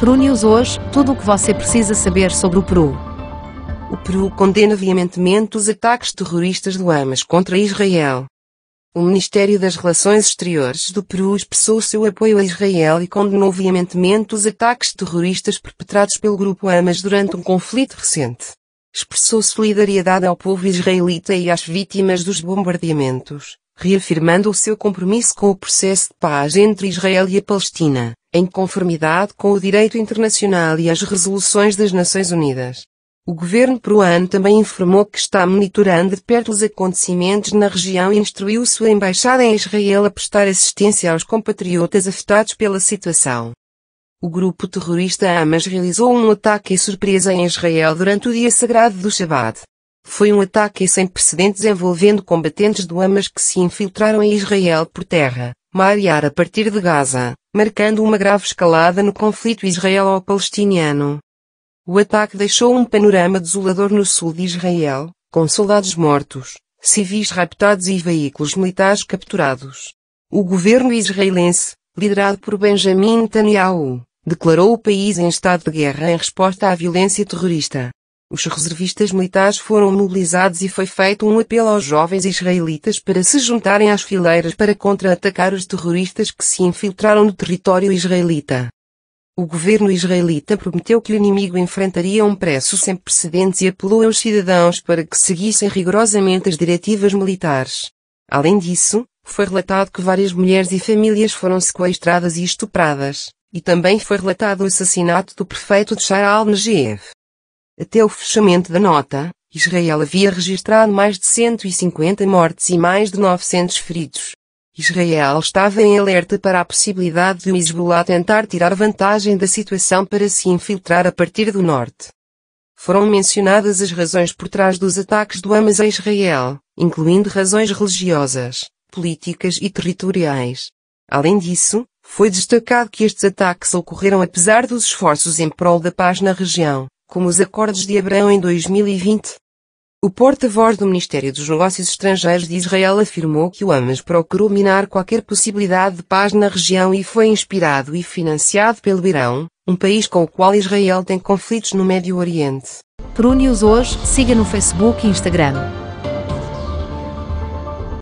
Peru News hoje, tudo o que você precisa saber sobre o Peru. O Peru condena veementemente os ataques terroristas do Hamas contra Israel. O Ministério das Relações Exteriores do Peru expressou seu apoio a Israel e condenou veementemente os ataques terroristas perpetrados pelo grupo Hamas durante um conflito recente. Expressou solidariedade ao povo israelita e às vítimas dos bombardeamentos, reafirmando o seu compromisso com o processo de paz entre Israel e a Palestina em conformidade com o direito internacional e as resoluções das Nações Unidas. O governo peruano também informou que está monitorando de perto os acontecimentos na região e instruiu sua embaixada em Israel a prestar assistência aos compatriotas afetados pela situação. O grupo terrorista Hamas realizou um ataque surpresa em Israel durante o dia sagrado do Shabat. Foi um ataque sem precedentes envolvendo combatentes do Hamas que se infiltraram em Israel por terra, Maiar a partir de Gaza, marcando uma grave escalada no conflito israelo-palestiniano. O ataque deixou um panorama desolador no sul de Israel, com soldados mortos, civis raptados e veículos militares capturados. O governo israelense, liderado por Benjamin Netanyahu, declarou o país em estado de guerra em resposta à violência terrorista. Os reservistas militares foram mobilizados e foi feito um apelo aos jovens israelitas para se juntarem às fileiras para contra-atacar os terroristas que se infiltraram no território israelita. O governo israelita prometeu que o inimigo enfrentaria um preço sem precedentes e apelou aos cidadãos para que seguissem rigorosamente as diretivas militares. Além disso, foi relatado que várias mulheres e famílias foram sequestradas e estupradas, e também foi relatado o assassinato do prefeito de Shar al-Negev. Até o fechamento da nota, Israel havia registrado mais de 150 mortes e mais de 900 feridos. Israel estava em alerta para a possibilidade de o Hezbollah tentar tirar vantagem da situação para se infiltrar a partir do norte. Foram mencionadas as razões por trás dos ataques do Hamas a Israel, incluindo razões religiosas, políticas e territoriais. Além disso, foi destacado que estes ataques ocorreram apesar dos esforços em prol da paz na região, como os acordos de Abraão em 2020. O porta-voz do Ministério dos Negócios Estrangeiros de Israel afirmou que o Hamas procurou minar qualquer possibilidade de paz na região e foi inspirado e financiado pelo Irão, um país com o qual Israel tem conflitos no Médio Oriente. Pro hoje, siga no Facebook e Instagram.